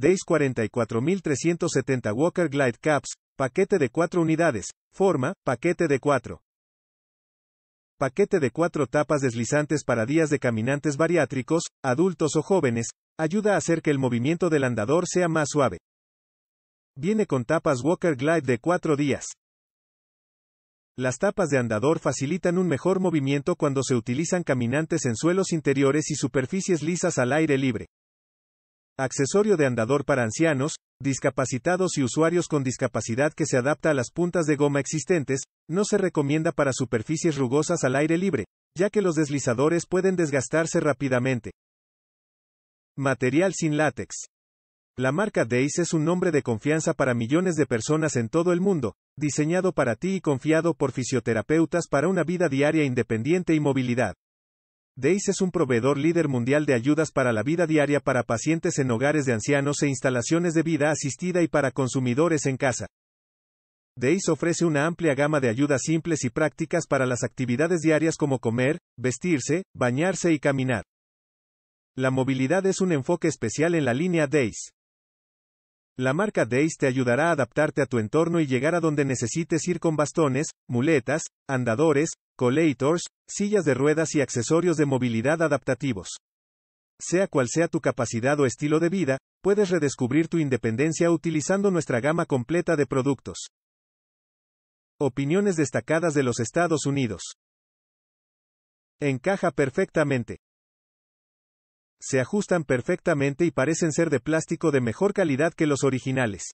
Days 44370 Walker Glide Caps, paquete de 4 unidades, forma, paquete de 4. Paquete de 4 tapas deslizantes para días de caminantes bariátricos, adultos o jóvenes, ayuda a hacer que el movimiento del andador sea más suave. Viene con tapas Walker Glide de 4 días. Las tapas de andador facilitan un mejor movimiento cuando se utilizan caminantes en suelos interiores y superficies lisas al aire libre accesorio de andador para ancianos, discapacitados y usuarios con discapacidad que se adapta a las puntas de goma existentes, no se recomienda para superficies rugosas al aire libre, ya que los deslizadores pueden desgastarse rápidamente. Material sin látex. La marca Days es un nombre de confianza para millones de personas en todo el mundo, diseñado para ti y confiado por fisioterapeutas para una vida diaria independiente y movilidad. DAIS es un proveedor líder mundial de ayudas para la vida diaria para pacientes en hogares de ancianos e instalaciones de vida asistida y para consumidores en casa. DAIS ofrece una amplia gama de ayudas simples y prácticas para las actividades diarias como comer, vestirse, bañarse y caminar. La movilidad es un enfoque especial en la línea DAIS. La marca DAIS te ayudará a adaptarte a tu entorno y llegar a donde necesites ir con bastones, muletas, andadores, collators, sillas de ruedas y accesorios de movilidad adaptativos. Sea cual sea tu capacidad o estilo de vida, puedes redescubrir tu independencia utilizando nuestra gama completa de productos. Opiniones destacadas de los Estados Unidos. Encaja perfectamente. Se ajustan perfectamente y parecen ser de plástico de mejor calidad que los originales.